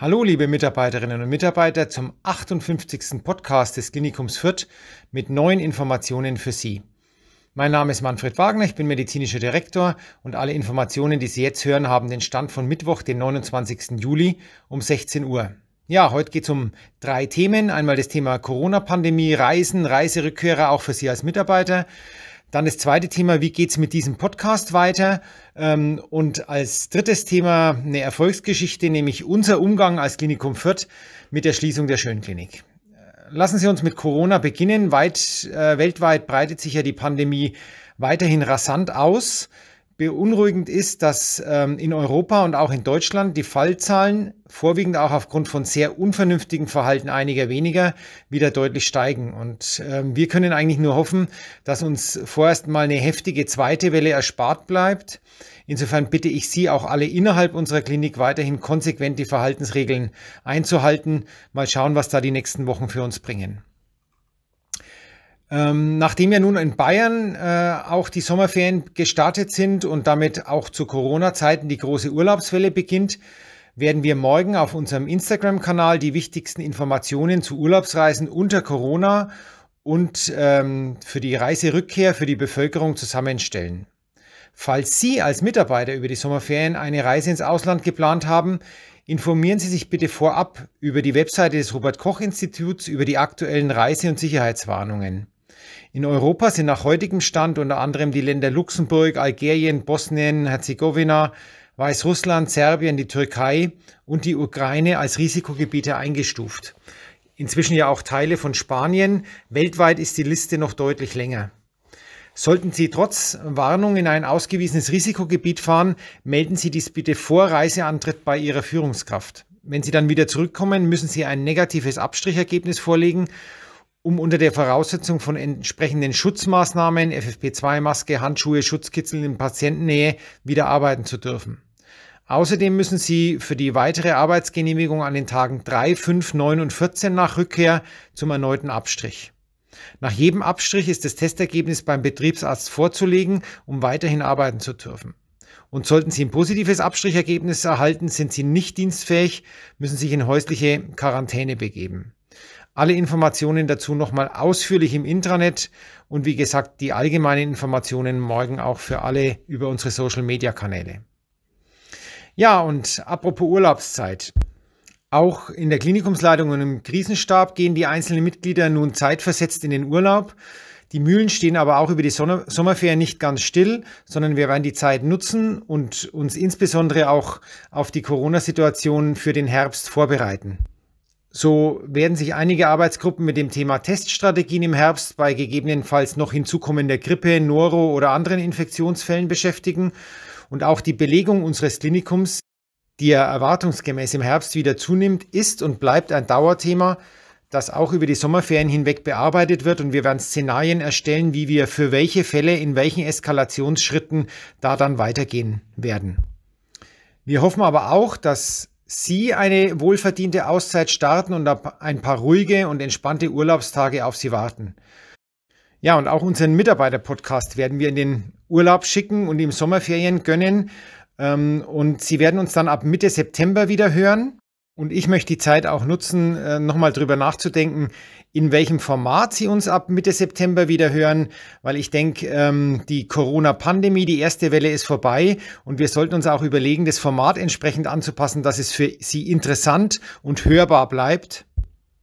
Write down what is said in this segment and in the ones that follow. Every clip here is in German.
Hallo, liebe Mitarbeiterinnen und Mitarbeiter, zum 58. Podcast des Klinikums Fürth mit neuen Informationen für Sie. Mein Name ist Manfred Wagner, ich bin medizinischer Direktor und alle Informationen, die Sie jetzt hören, haben den Stand von Mittwoch, den 29. Juli um 16 Uhr. Ja, heute geht es um drei Themen. Einmal das Thema Corona-Pandemie, Reisen, Reiserückkehrer auch für Sie als Mitarbeiter. Dann das zweite Thema, wie geht's mit diesem Podcast weiter? Ähm, und als drittes Thema eine Erfolgsgeschichte, nämlich unser Umgang als Klinikum Fürth mit der Schließung der Schönklinik. Äh, lassen Sie uns mit Corona beginnen. Weit, äh, weltweit breitet sich ja die Pandemie weiterhin rasant aus beunruhigend ist, dass ähm, in Europa und auch in Deutschland die Fallzahlen vorwiegend auch aufgrund von sehr unvernünftigen Verhalten einiger weniger wieder deutlich steigen. Und ähm, wir können eigentlich nur hoffen, dass uns vorerst mal eine heftige zweite Welle erspart bleibt. Insofern bitte ich Sie auch alle innerhalb unserer Klinik weiterhin konsequent die Verhaltensregeln einzuhalten. Mal schauen, was da die nächsten Wochen für uns bringen. Ähm, nachdem ja nun in Bayern äh, auch die Sommerferien gestartet sind und damit auch zu Corona-Zeiten die große Urlaubswelle beginnt, werden wir morgen auf unserem Instagram-Kanal die wichtigsten Informationen zu Urlaubsreisen unter Corona und ähm, für die Reiserückkehr für die Bevölkerung zusammenstellen. Falls Sie als Mitarbeiter über die Sommerferien eine Reise ins Ausland geplant haben, informieren Sie sich bitte vorab über die Webseite des Robert Koch Instituts über die aktuellen Reise- und Sicherheitswarnungen. In Europa sind nach heutigem Stand unter anderem die Länder Luxemburg, Algerien, Bosnien, Herzegowina, Weißrussland, Serbien, die Türkei und die Ukraine als Risikogebiete eingestuft. Inzwischen ja auch Teile von Spanien. Weltweit ist die Liste noch deutlich länger. Sollten Sie trotz Warnung in ein ausgewiesenes Risikogebiet fahren, melden Sie dies bitte vor Reiseantritt bei Ihrer Führungskraft. Wenn Sie dann wieder zurückkommen, müssen Sie ein negatives Abstrichergebnis vorlegen um unter der Voraussetzung von entsprechenden Schutzmaßnahmen, FFP2-Maske, Handschuhe, Schutzkitzeln in Patientennähe wieder arbeiten zu dürfen. Außerdem müssen Sie für die weitere Arbeitsgenehmigung an den Tagen 3, 5, 9 und 14 nach Rückkehr zum erneuten Abstrich. Nach jedem Abstrich ist das Testergebnis beim Betriebsarzt vorzulegen, um weiterhin arbeiten zu dürfen. Und sollten Sie ein positives Abstrichergebnis erhalten, sind Sie nicht dienstfähig, müssen sich in häusliche Quarantäne begeben. Alle Informationen dazu nochmal ausführlich im Intranet und wie gesagt die allgemeinen Informationen morgen auch für alle über unsere Social-Media-Kanäle. Ja, und apropos Urlaubszeit. Auch in der Klinikumsleitung und im Krisenstab gehen die einzelnen Mitglieder nun zeitversetzt in den Urlaub. Die Mühlen stehen aber auch über die Sommerferien nicht ganz still, sondern wir werden die Zeit nutzen und uns insbesondere auch auf die Corona-Situation für den Herbst vorbereiten. So werden sich einige Arbeitsgruppen mit dem Thema Teststrategien im Herbst bei gegebenenfalls noch hinzukommender Grippe, Noro oder anderen Infektionsfällen beschäftigen und auch die Belegung unseres Klinikums, die ja erwartungsgemäß im Herbst wieder zunimmt, ist und bleibt ein Dauerthema, das auch über die Sommerferien hinweg bearbeitet wird und wir werden Szenarien erstellen, wie wir für welche Fälle in welchen Eskalationsschritten da dann weitergehen werden. Wir hoffen aber auch, dass Sie eine wohlverdiente Auszeit starten und ein paar ruhige und entspannte Urlaubstage auf Sie warten. Ja, und auch unseren Mitarbeiter-Podcast werden wir in den Urlaub schicken und im Sommerferien gönnen. Ähm, und Sie werden uns dann ab Mitte September wieder hören. Und ich möchte die Zeit auch nutzen, äh, nochmal drüber nachzudenken, in welchem Format Sie uns ab Mitte September wieder hören, weil ich denke, ähm, die Corona-Pandemie, die erste Welle ist vorbei und wir sollten uns auch überlegen, das Format entsprechend anzupassen, dass es für Sie interessant und hörbar bleibt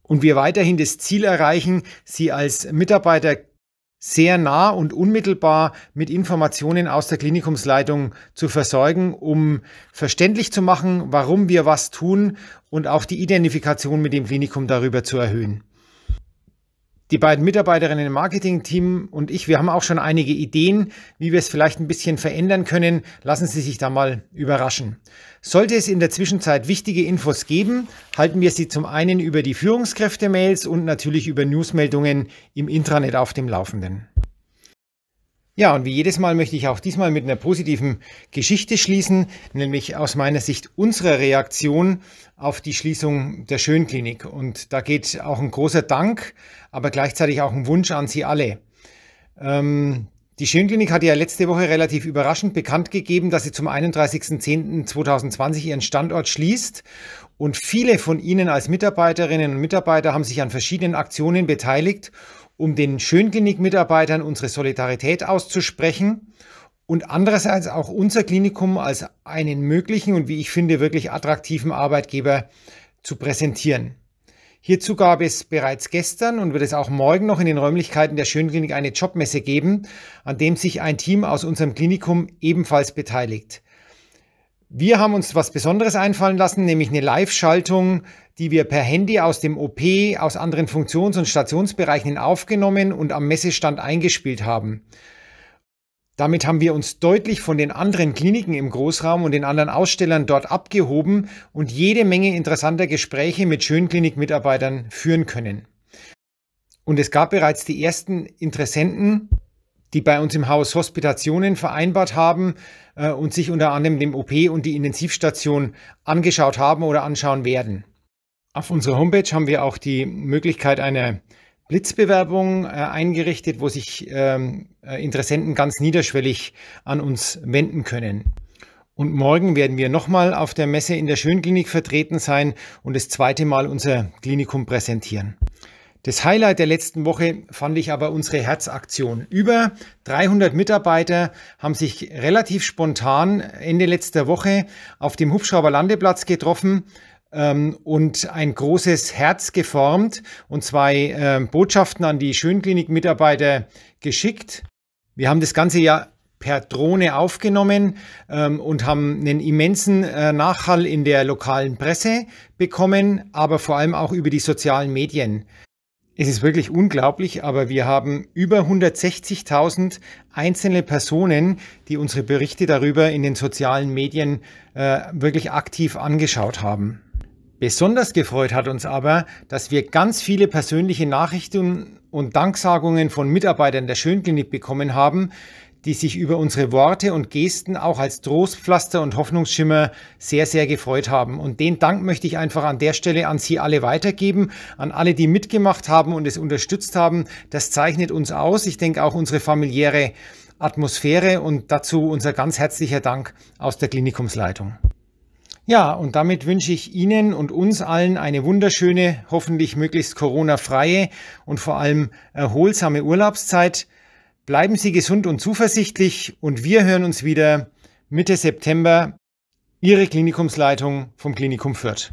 und wir weiterhin das Ziel erreichen, Sie als Mitarbeiter sehr nah und unmittelbar mit Informationen aus der Klinikumsleitung zu versorgen, um verständlich zu machen, warum wir was tun und auch die Identifikation mit dem Klinikum darüber zu erhöhen die beiden Mitarbeiterinnen im Marketing-Team und ich, wir haben auch schon einige Ideen, wie wir es vielleicht ein bisschen verändern können. Lassen Sie sich da mal überraschen. Sollte es in der Zwischenzeit wichtige Infos geben, halten wir sie zum einen über die Führungskräfte-Mails und natürlich über Newsmeldungen im Intranet auf dem Laufenden. Ja, und wie jedes Mal möchte ich auch diesmal mit einer positiven Geschichte schließen, nämlich aus meiner Sicht unsere Reaktion auf die Schließung der Schönklinik. Und da geht auch ein großer Dank, aber gleichzeitig auch ein Wunsch an Sie alle. Ähm, die Schönklinik hat ja letzte Woche relativ überraschend bekannt gegeben, dass sie zum 31.10.2020 ihren Standort schließt. Und viele von Ihnen als Mitarbeiterinnen und Mitarbeiter haben sich an verschiedenen Aktionen beteiligt um den Schönklinik-Mitarbeitern unsere Solidarität auszusprechen und andererseits auch unser Klinikum als einen möglichen und wie ich finde wirklich attraktiven Arbeitgeber zu präsentieren. Hierzu gab es bereits gestern und wird es auch morgen noch in den Räumlichkeiten der Schönklinik eine Jobmesse geben, an dem sich ein Team aus unserem Klinikum ebenfalls beteiligt. Wir haben uns was Besonderes einfallen lassen, nämlich eine Live-Schaltung die wir per Handy aus dem OP, aus anderen Funktions- und Stationsbereichen aufgenommen und am Messestand eingespielt haben. Damit haben wir uns deutlich von den anderen Kliniken im Großraum und den anderen Ausstellern dort abgehoben und jede Menge interessanter Gespräche mit Schönklinik-Mitarbeitern führen können. Und es gab bereits die ersten Interessenten, die bei uns im Haus Hospitationen vereinbart haben äh, und sich unter anderem dem OP und die Intensivstation angeschaut haben oder anschauen werden. Auf unserer Homepage haben wir auch die Möglichkeit einer Blitzbewerbung äh, eingerichtet, wo sich ähm, äh, Interessenten ganz niederschwellig an uns wenden können. Und morgen werden wir nochmal auf der Messe in der Schönklinik vertreten sein und das zweite Mal unser Klinikum präsentieren. Das Highlight der letzten Woche fand ich aber unsere Herzaktion. Über 300 Mitarbeiter haben sich relativ spontan Ende letzter Woche auf dem Hubschrauberlandeplatz getroffen, ähm, und ein großes Herz geformt und zwei äh, Botschaften an die Schönklinik-Mitarbeiter geschickt. Wir haben das Ganze ja per Drohne aufgenommen ähm, und haben einen immensen äh, Nachhall in der lokalen Presse bekommen, aber vor allem auch über die sozialen Medien. Es ist wirklich unglaublich, aber wir haben über 160.000 einzelne Personen, die unsere Berichte darüber in den sozialen Medien äh, wirklich aktiv angeschaut haben. Besonders gefreut hat uns aber, dass wir ganz viele persönliche Nachrichten und Danksagungen von Mitarbeitern der Schönklinik bekommen haben, die sich über unsere Worte und Gesten auch als Trostpflaster und Hoffnungsschimmer sehr, sehr gefreut haben. Und den Dank möchte ich einfach an der Stelle an Sie alle weitergeben, an alle, die mitgemacht haben und es unterstützt haben. Das zeichnet uns aus. Ich denke auch unsere familiäre Atmosphäre und dazu unser ganz herzlicher Dank aus der Klinikumsleitung. Ja, und damit wünsche ich Ihnen und uns allen eine wunderschöne, hoffentlich möglichst Corona-freie und vor allem erholsame Urlaubszeit. Bleiben Sie gesund und zuversichtlich und wir hören uns wieder Mitte September. Ihre Klinikumsleitung vom Klinikum Fürth.